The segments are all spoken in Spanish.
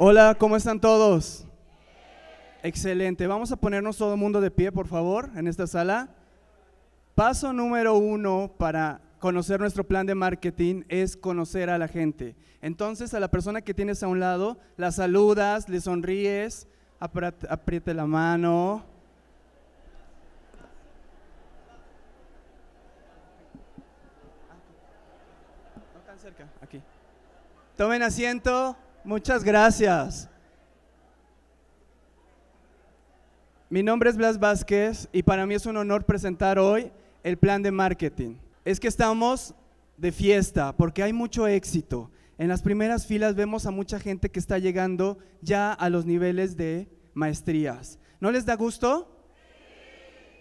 Hola, ¿cómo están todos? Excelente. Vamos a ponernos todo el mundo de pie, por favor, en esta sala. Paso número uno para conocer nuestro plan de marketing es conocer a la gente. Entonces, a la persona que tienes a un lado, la saludas, le sonríes, apriete la mano. No tan cerca, aquí. Tomen asiento. Muchas gracias. Mi nombre es Blas Vázquez y para mí es un honor presentar hoy el plan de marketing. Es que estamos de fiesta porque hay mucho éxito. En las primeras filas vemos a mucha gente que está llegando ya a los niveles de maestrías. ¿No les da gusto?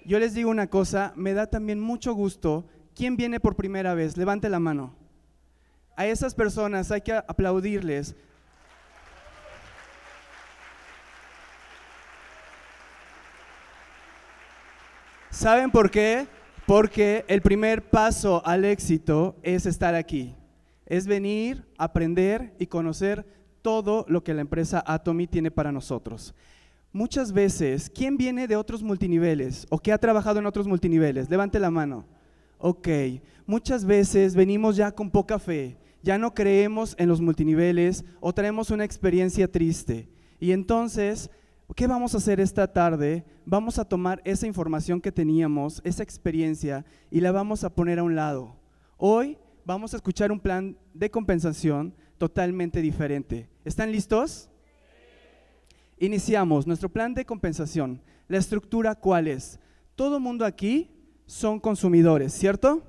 Yo les digo una cosa, me da también mucho gusto. ¿Quién viene por primera vez? Levante la mano. A esas personas hay que aplaudirles ¿Saben por qué? Porque el primer paso al éxito es estar aquí, es venir, aprender y conocer todo lo que la empresa Atomy tiene para nosotros. Muchas veces, ¿quién viene de otros multiniveles o que ha trabajado en otros multiniveles? Levante la mano. Ok, muchas veces venimos ya con poca fe, ya no creemos en los multiniveles o traemos una experiencia triste. Y entonces ¿qué vamos a hacer esta tarde? Vamos a tomar esa información que teníamos, esa experiencia, y la vamos a poner a un lado. Hoy vamos a escuchar un plan de compensación totalmente diferente. ¿Están listos? Iniciamos nuestro plan de compensación. ¿La estructura cuál es? Todo mundo aquí son consumidores, ¿cierto?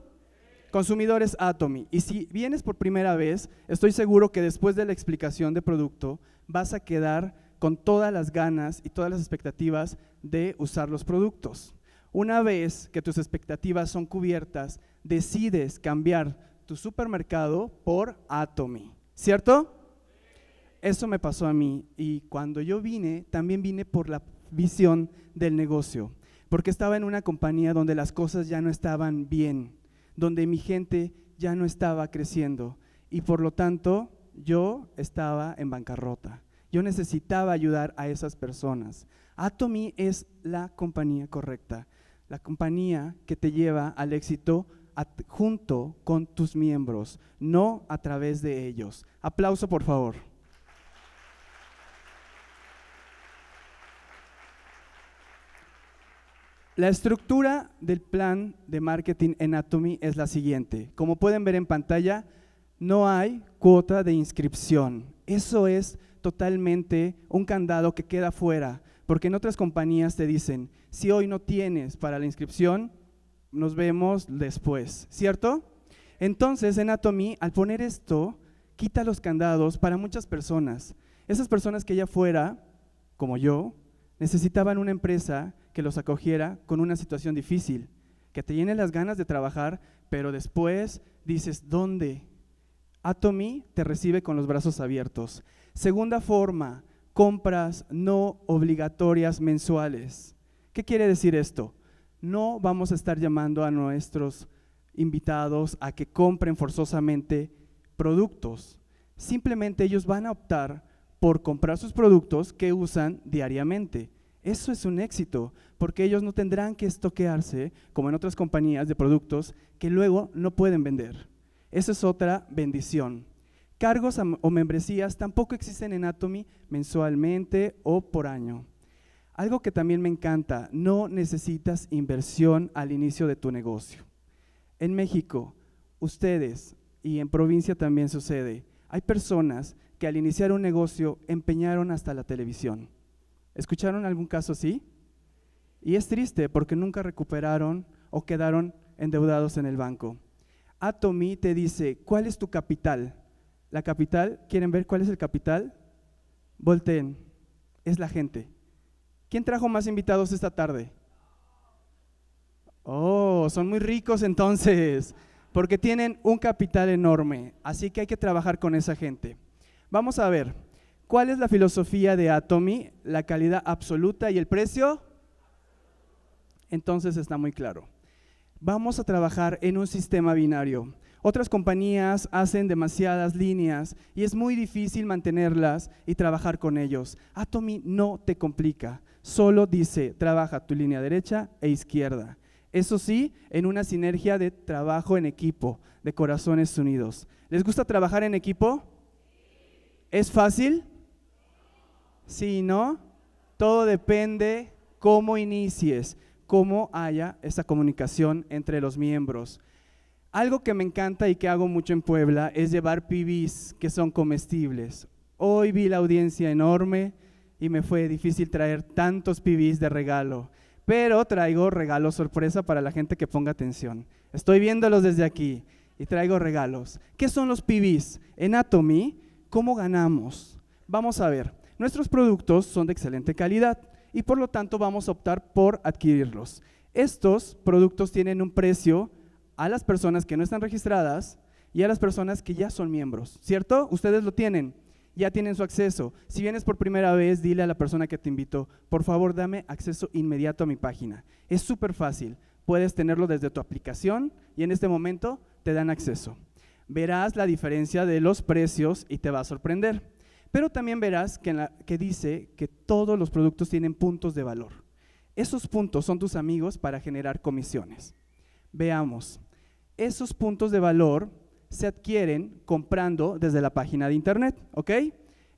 Consumidores Atomy. Y si vienes por primera vez, estoy seguro que después de la explicación de producto vas a quedar con todas las ganas y todas las expectativas de usar los productos. Una vez que tus expectativas son cubiertas, decides cambiar tu supermercado por Atomy, ¿cierto? Eso me pasó a mí y cuando yo vine, también vine por la visión del negocio, porque estaba en una compañía donde las cosas ya no estaban bien, donde mi gente ya no estaba creciendo y por lo tanto yo estaba en bancarrota. Yo necesitaba ayudar a esas personas. Atomy es la compañía correcta, la compañía que te lleva al éxito junto con tus miembros, no a través de ellos. Aplauso, por favor. La estructura del plan de marketing en Atomy es la siguiente. Como pueden ver en pantalla, no hay cuota de inscripción. Eso es totalmente un candado que queda fuera, porque en otras compañías te dicen, si hoy no tienes para la inscripción, nos vemos después, ¿cierto? Entonces, en Atomy, al poner esto, quita los candados para muchas personas. Esas personas que ya fuera, como yo, necesitaban una empresa que los acogiera con una situación difícil, que te llene las ganas de trabajar, pero después dices, ¿dónde? Atomy te recibe con los brazos abiertos. Segunda forma, compras no obligatorias mensuales. ¿Qué quiere decir esto? No vamos a estar llamando a nuestros invitados a que compren forzosamente productos. Simplemente ellos van a optar por comprar sus productos que usan diariamente. Eso es un éxito, porque ellos no tendrán que estoquearse, como en otras compañías de productos, que luego no pueden vender. Esa es otra bendición. Cargos o membresías tampoco existen en Atomy mensualmente o por año. Algo que también me encanta, no necesitas inversión al inicio de tu negocio. En México, ustedes, y en provincia también sucede, hay personas que al iniciar un negocio empeñaron hasta la televisión. ¿Escucharon algún caso así? Y es triste porque nunca recuperaron o quedaron endeudados en el banco. Atomy te dice, ¿cuál es tu capital? La capital, ¿quieren ver cuál es el capital? Volten, es la gente. ¿Quién trajo más invitados esta tarde? Oh, son muy ricos entonces, porque tienen un capital enorme, así que hay que trabajar con esa gente. Vamos a ver, ¿cuál es la filosofía de Atomy? La calidad absoluta y el precio. Entonces está muy claro. Vamos a trabajar en un sistema binario. Otras compañías hacen demasiadas líneas y es muy difícil mantenerlas y trabajar con ellos. Atomy no te complica, solo dice, trabaja tu línea derecha e izquierda. Eso sí, en una sinergia de trabajo en equipo, de corazones unidos. ¿Les gusta trabajar en equipo? ¿Es fácil? Sí, ¿no? Todo depende cómo inicies, cómo haya esa comunicación entre los miembros. Algo que me encanta y que hago mucho en Puebla es llevar pibis que son comestibles. Hoy vi la audiencia enorme y me fue difícil traer tantos pibis de regalo, pero traigo regalos sorpresa para la gente que ponga atención. Estoy viéndolos desde aquí y traigo regalos. ¿Qué son los pibis? En Atomy, ¿cómo ganamos? Vamos a ver. Nuestros productos son de excelente calidad y por lo tanto vamos a optar por adquirirlos. Estos productos tienen un precio a las personas que no están registradas y a las personas que ya son miembros, ¿cierto? Ustedes lo tienen, ya tienen su acceso. Si vienes por primera vez, dile a la persona que te invitó, por favor, dame acceso inmediato a mi página. Es súper fácil, puedes tenerlo desde tu aplicación y en este momento te dan acceso. Verás la diferencia de los precios y te va a sorprender. Pero también verás que, que dice que todos los productos tienen puntos de valor. Esos puntos son tus amigos para generar comisiones. Veamos esos puntos de valor se adquieren comprando desde la página de internet, ¿ok?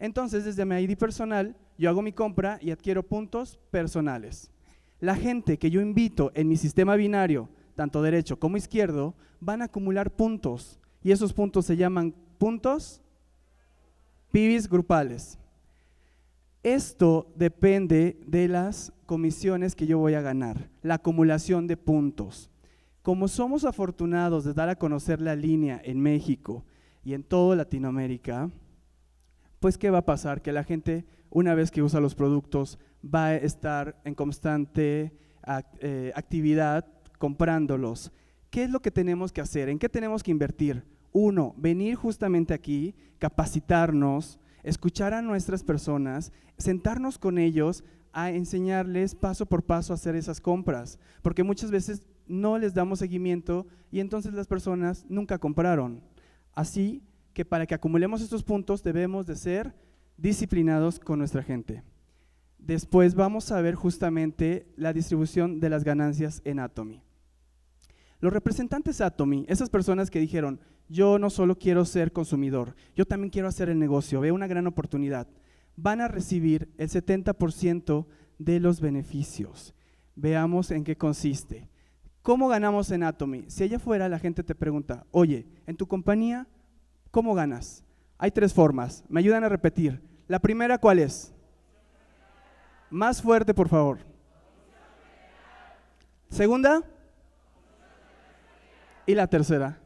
Entonces, desde mi ID personal, yo hago mi compra y adquiero puntos personales. La gente que yo invito en mi sistema binario, tanto derecho como izquierdo, van a acumular puntos y esos puntos se llaman puntos pibis grupales. Esto depende de las comisiones que yo voy a ganar, la acumulación de puntos. Como somos afortunados de dar a conocer la línea en México y en toda Latinoamérica, pues ¿qué va a pasar? Que la gente, una vez que usa los productos, va a estar en constante eh, actividad comprándolos. ¿Qué es lo que tenemos que hacer? ¿En qué tenemos que invertir? Uno, venir justamente aquí, capacitarnos, escuchar a nuestras personas, sentarnos con ellos a enseñarles paso por paso a hacer esas compras. Porque muchas veces no les damos seguimiento y entonces las personas nunca compraron. Así que para que acumulemos estos puntos debemos de ser disciplinados con nuestra gente. Después vamos a ver justamente la distribución de las ganancias en Atomy. Los representantes Atomi, esas personas que dijeron, yo no solo quiero ser consumidor, yo también quiero hacer el negocio, veo una gran oportunidad, van a recibir el 70% de los beneficios. Veamos en qué consiste. ¿Cómo ganamos en Atomy? Si allá fuera, la gente te pregunta, oye, en tu compañía, ¿cómo ganas? Hay tres formas, me ayudan a repetir. La primera, ¿cuál es? Más fuerte, por favor. Segunda. Y la tercera.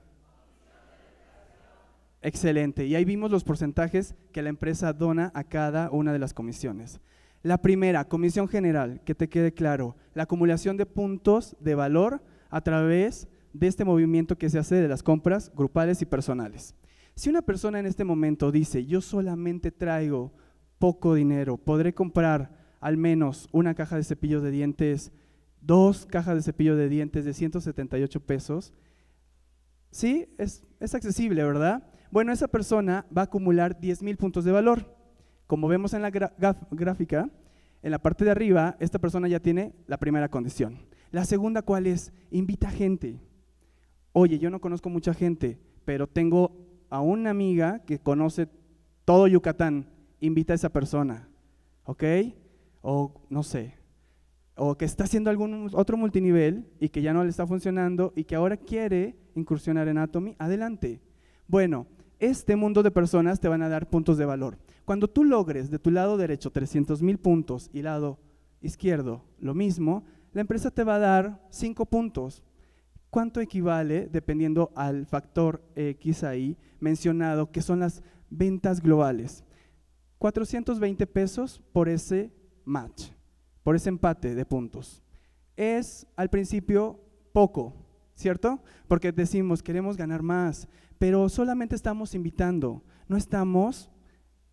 Excelente. Y ahí vimos los porcentajes que la empresa dona a cada una de las comisiones. La primera, comisión general, que te quede claro, la acumulación de puntos de valor a través de este movimiento que se hace de las compras grupales y personales. Si una persona en este momento dice, yo solamente traigo poco dinero, podré comprar al menos una caja de cepillos de dientes, dos cajas de cepillo de dientes de 178 pesos, sí, es, es accesible, ¿verdad? Bueno, esa persona va a acumular 10 mil puntos de valor. Como vemos en la gráfica, en la parte de arriba, esta persona ya tiene la primera condición. La segunda, ¿cuál es? Invita gente. Oye, yo no conozco mucha gente, pero tengo a una amiga que conoce todo Yucatán. Invita a esa persona, ¿ok? O no sé. O que está haciendo algún otro multinivel y que ya no le está funcionando y que ahora quiere incursionar en Atomy, adelante. Bueno, este mundo de personas te van a dar puntos de valor. Cuando tú logres de tu lado derecho 300 mil puntos y lado izquierdo lo mismo, la empresa te va a dar 5 puntos. ¿Cuánto equivale, dependiendo al factor X ahí mencionado, que son las ventas globales? 420 pesos por ese match, por ese empate de puntos. Es al principio poco, ¿cierto? Porque decimos, queremos ganar más, pero solamente estamos invitando, no estamos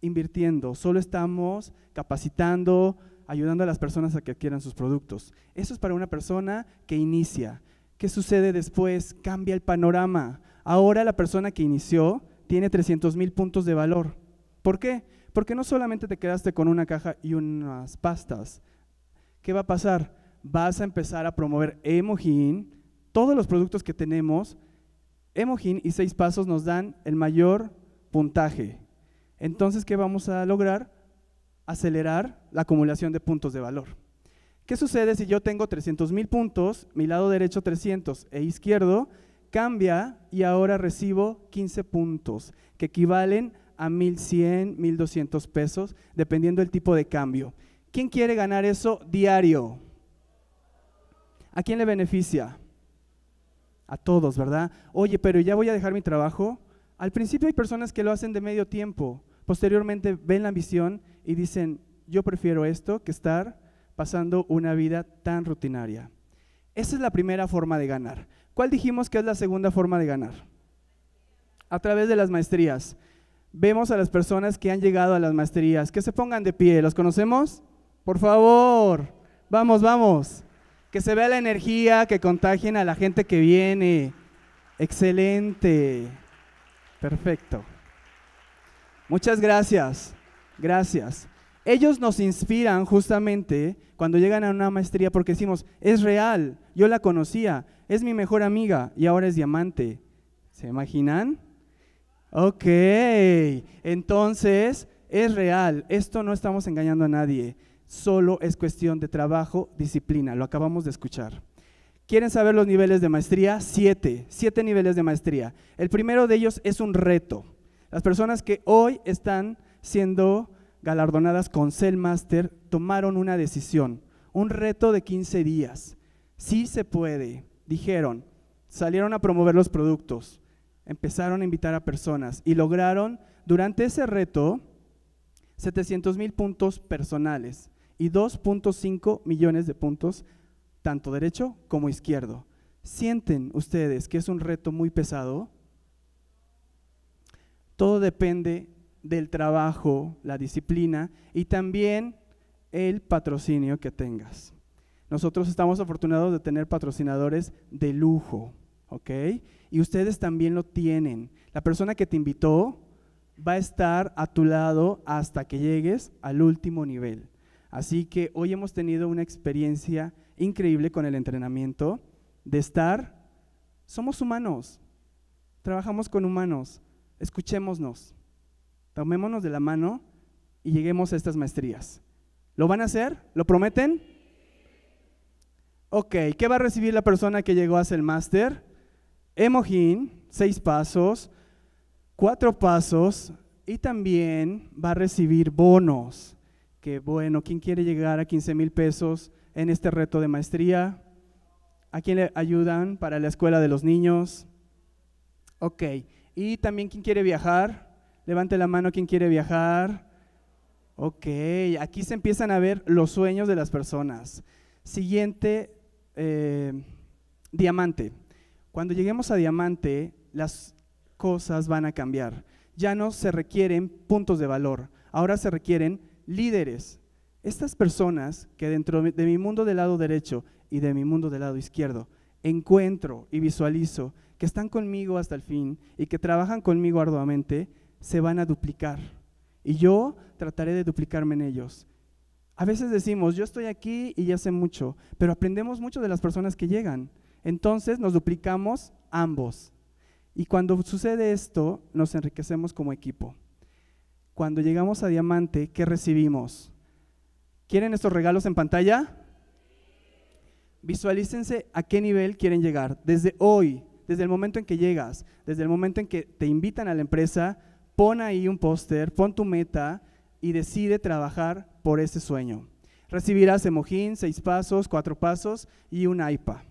invirtiendo, solo estamos capacitando, ayudando a las personas a que adquieran sus productos. Eso es para una persona que inicia. ¿Qué sucede después? Cambia el panorama. Ahora la persona que inició tiene 300 mil puntos de valor. ¿Por qué? Porque no solamente te quedaste con una caja y unas pastas. ¿Qué va a pasar? Vas a empezar a promover Emojin, todos los productos que tenemos. Emojin y seis pasos nos dan el mayor puntaje entonces ¿qué vamos a lograr? Acelerar la acumulación de puntos de valor. ¿Qué sucede si yo tengo 300 mil puntos, mi lado derecho 300 e izquierdo cambia y ahora recibo 15 puntos, que equivalen a 1100, 1200 pesos, dependiendo del tipo de cambio. ¿Quién quiere ganar eso diario? ¿A quién le beneficia? A todos, ¿verdad? Oye, pero ya voy a dejar mi trabajo. Al principio hay personas que lo hacen de medio tiempo, Posteriormente ven la visión y dicen, yo prefiero esto que estar pasando una vida tan rutinaria. Esa es la primera forma de ganar. ¿Cuál dijimos que es la segunda forma de ganar? A través de las maestrías. Vemos a las personas que han llegado a las maestrías, que se pongan de pie. ¿Los conocemos? Por favor, vamos, vamos. Que se vea la energía, que contagien a la gente que viene. Excelente. Perfecto. Muchas gracias. Gracias. Ellos nos inspiran justamente cuando llegan a una maestría porque decimos, es real, yo la conocía, es mi mejor amiga y ahora es diamante. ¿Se imaginan? Ok, entonces es real, esto no estamos engañando a nadie, solo es cuestión de trabajo, disciplina, lo acabamos de escuchar. ¿Quieren saber los niveles de maestría? Siete, siete niveles de maestría. El primero de ellos es un reto. Las personas que hoy están siendo galardonadas con Cell Master tomaron una decisión, un reto de 15 días. Sí se puede, dijeron, salieron a promover los productos, empezaron a invitar a personas y lograron durante ese reto 700 mil puntos personales y 2.5 millones de puntos, tanto derecho como izquierdo. ¿Sienten ustedes que es un reto muy pesado? Todo depende del trabajo, la disciplina y también el patrocinio que tengas. Nosotros estamos afortunados de tener patrocinadores de lujo, ¿ok? Y ustedes también lo tienen. La persona que te invitó va a estar a tu lado hasta que llegues al último nivel. Así que hoy hemos tenido una experiencia increíble con el entrenamiento de estar, somos humanos, trabajamos con humanos, escuchémonos, tomémonos de la mano y lleguemos a estas maestrías. ¿Lo van a hacer? ¿Lo prometen? Ok, ¿qué va a recibir la persona que llegó a hacer el máster? Emojín, seis pasos, cuatro pasos y también va a recibir bonos. Que bueno, ¿quién quiere llegar a 15 mil pesos en este reto de maestría? ¿A quién le ayudan para la escuela de los niños? Ok. Y también, quien quiere viajar? Levante la mano, quien quiere viajar? Ok, aquí se empiezan a ver los sueños de las personas. Siguiente, eh, diamante. Cuando lleguemos a diamante, las cosas van a cambiar. Ya no se requieren puntos de valor, ahora se requieren líderes. Estas personas que dentro de mi mundo del lado derecho y de mi mundo del lado izquierdo encuentro y visualizo que están conmigo hasta el fin y que trabajan conmigo arduamente, se van a duplicar. Y yo trataré de duplicarme en ellos. A veces decimos, yo estoy aquí y ya sé mucho, pero aprendemos mucho de las personas que llegan. Entonces nos duplicamos ambos. Y cuando sucede esto, nos enriquecemos como equipo. Cuando llegamos a diamante, ¿qué recibimos? ¿Quieren estos regalos en pantalla? Visualícense a qué nivel quieren llegar. Desde hoy, desde el momento en que llegas, desde el momento en que te invitan a la empresa, pon ahí un póster, pon tu meta y decide trabajar por ese sueño. Recibirás emojín, seis pasos, cuatro pasos y un iPad.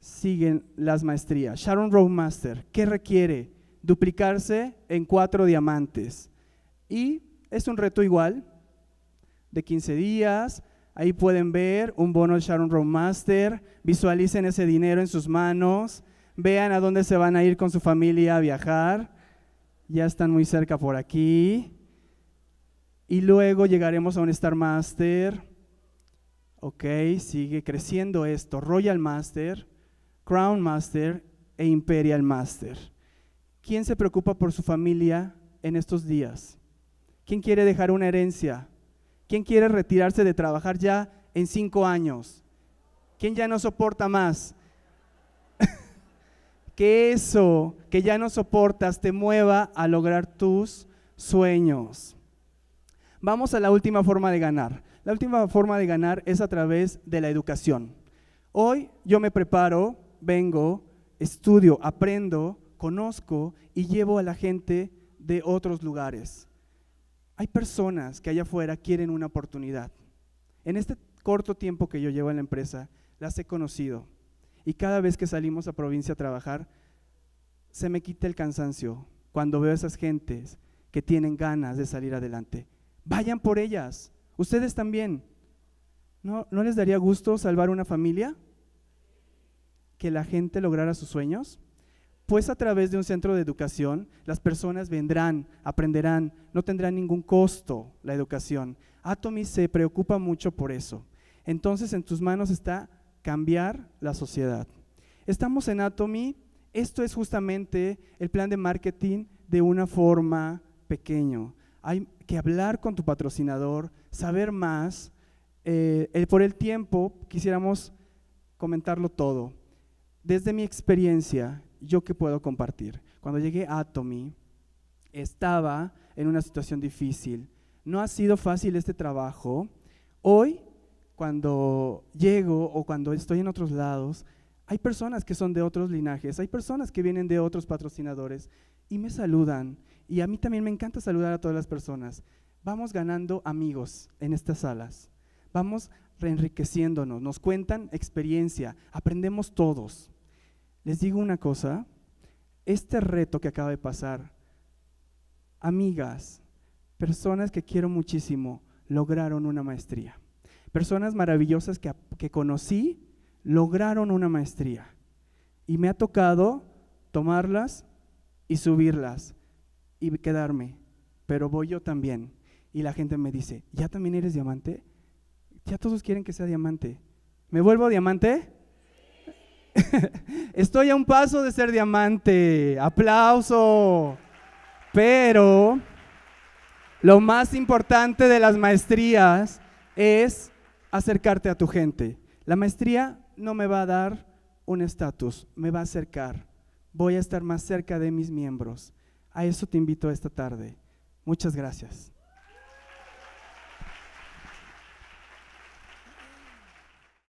Siguen las maestrías. Sharon Roadmaster, ¿qué requiere? Duplicarse en cuatro diamantes. Y es un reto igual, de 15 días, Ahí pueden ver un bono Sharon Master, visualicen ese dinero en sus manos, vean a dónde se van a ir con su familia a viajar, ya están muy cerca por aquí. Y luego llegaremos a un Star Master, ok, sigue creciendo esto, Royal Master, Crown Master e Imperial Master. ¿Quién se preocupa por su familia en estos días? ¿Quién quiere dejar una herencia? ¿Quién quiere retirarse de trabajar ya en cinco años? ¿Quién ya no soporta más? que eso que ya no soportas te mueva a lograr tus sueños. Vamos a la última forma de ganar. La última forma de ganar es a través de la educación. Hoy yo me preparo, vengo, estudio, aprendo, conozco y llevo a la gente de otros lugares. Hay personas que allá afuera quieren una oportunidad. En este corto tiempo que yo llevo en la empresa, las he conocido. Y cada vez que salimos a provincia a trabajar, se me quita el cansancio cuando veo a esas gentes que tienen ganas de salir adelante. Vayan por ellas, ustedes también. ¿No, ¿No les daría gusto salvar una familia? ¿Que la gente lograra sus sueños? Pues a través de un centro de educación, las personas vendrán, aprenderán, no tendrán ningún costo la educación. Atomy se preocupa mucho por eso. Entonces en tus manos está cambiar la sociedad. Estamos en Atomy, esto es justamente el plan de marketing de una forma pequeño. Hay que hablar con tu patrocinador, saber más. Eh, por el tiempo quisiéramos comentarlo todo. Desde mi experiencia, ¿yo qué puedo compartir? Cuando llegué a Atomy, estaba en una situación difícil. No ha sido fácil este trabajo. Hoy, cuando llego o cuando estoy en otros lados, hay personas que son de otros linajes, hay personas que vienen de otros patrocinadores y me saludan. Y a mí también me encanta saludar a todas las personas. Vamos ganando amigos en estas salas. Vamos reenriqueciéndonos, nos cuentan experiencia, aprendemos todos. Les digo una cosa, este reto que acaba de pasar, amigas, personas que quiero muchísimo, lograron una maestría. Personas maravillosas que, conocí, lograron una maestría. Y me ha tocado tomarlas y subirlas y quedarme, pero voy yo también. Y la gente me dice, ¿ya también eres diamante? Ya todos quieren que sea diamante. ¿Me vuelvo diamante? Estoy a un paso de ser diamante. Aplauso. Pero lo más importante de las maestrías es acercarte a tu gente. La maestría no me va a dar un estatus, me va a acercar. Voy a estar más cerca de mis miembros. A eso te invito esta tarde. Muchas gracias.